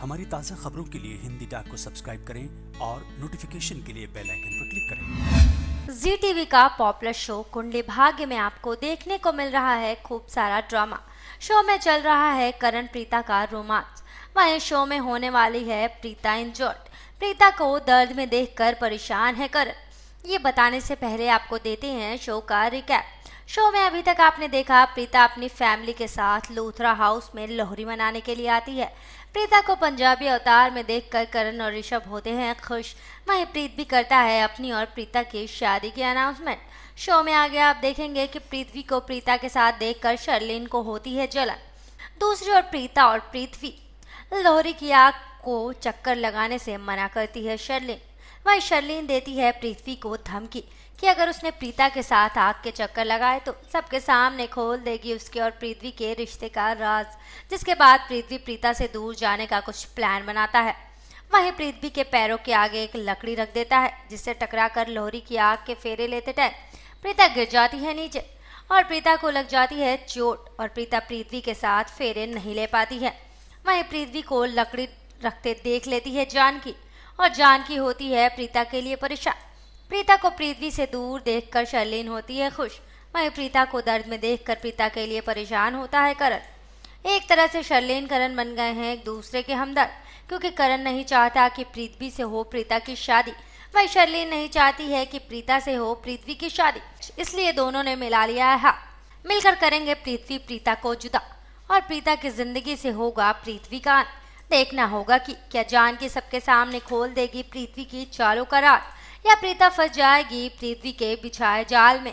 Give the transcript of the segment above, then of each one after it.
हमारी ताज़ा खबरों के लिए हिंदी डाक को सब्सक्राइब करें और नोटिफिकेशन के लिए बेल आइकन पर क्लिक करें जी टीवी का पॉपुलर शो कुंडली भाग्य में आपको देखने को मिल रहा है खूब सारा ड्रामा शो में चल रहा है करण प्रीता का रोमांच वहीं शो में होने वाली है प्रीता इंजोर्ड प्रीता को दर्द में देखकर परेशान है करण ये बताने से पहले आपको देते हैं शो का रिकैप शो में अभी तक आपने देखा प्रीता अपनी फैमिली के साथ लूथरा हाउस में लोहरी मनाने के लिए आती है प्रीता को पंजाबी अवतार में देखकर करण और ऋषभ होते हैं खुश वहीं प्रीत भी करता है अपनी और प्रीता की शादी की अनाउंसमेंट शो में आगे आप देखेंगे कि पृथ्वी को प्रीता के साथ देखकर शर्लिन को होती है जलन दूसरी ओर प्रीता और पृथ्वी लोहरी की आग को चक्कर लगाने से मना करती है शर्लिन वहीं शर्लिन देती है पृथ्वी को धमकी कि अगर उसने प्रीता के साथ आग के चक्कर लगाए तो सबके सामने खोल देगी उसके और पृथ्वी के रिश्ते का राज जिसके बाद पृथ्वी प्रीता से दूर जाने का कुछ प्लान बनाता है वहीं पृथ्वी के पैरों के आगे एक लकड़ी रख देता है जिससे टकरा कर लोहरी की आग के फेरे लेते टाइम प्रीता गिर जाती है नीचे और प्रीता को लग जाती है चोट और प्रीता पृथ्वी के साथ फेरे नहीं ले पाती है वहीं पृथ्वी को लकड़ी रखते देख लेती है जानकी और जानकी होती है प्रीता के लिए परेशान प्रीता को पृथ्वी से दूर देखकर शर्लिन होती है खुश वहीं प्रीता को दर्द में देखकर प्रीता के लिए परेशान होता है करण एक तरह से शर्लिन करण बन गए हैं एक दूसरे के हमदर्द क्योंकि करण नहीं चाहता कि पृथ्वी से हो प्रीता की शादी वही शर्लिन नहीं चाहती है कि प्रीता से हो पृथ्वी की शादी इसलिए दोनों ने मिला लिया है मिलकर करेंगे पृथ्वी प्रीता को जुदा और प्रीता की जिंदगी से होगा पृथ्वी का अंत देखना होगा कि क्या जान के सबके सामने खोल देगी पृथ्वी की का रात या प्रीता फंस जाएगी पृथ्वी के बिछाए जाल में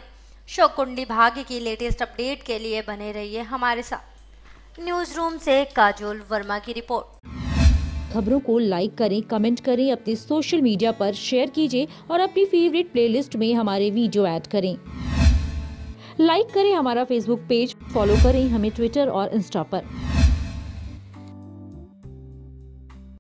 शोकुंडी भाग्य की लेटेस्ट अपडेट के लिए बने रहिए हमारे साथ न्यूज रूम से काजोल वर्मा की रिपोर्ट खबरों को लाइक करें कमेंट करें अपने सोशल मीडिया पर शेयर कीजिए और अपनी फेवरेट प्लेलिस्ट में हमारे वीडियो ऐड करें लाइक करें हमारा फेसबुक पेज फॉलो करें हमें ट्विटर और इंस्टा पर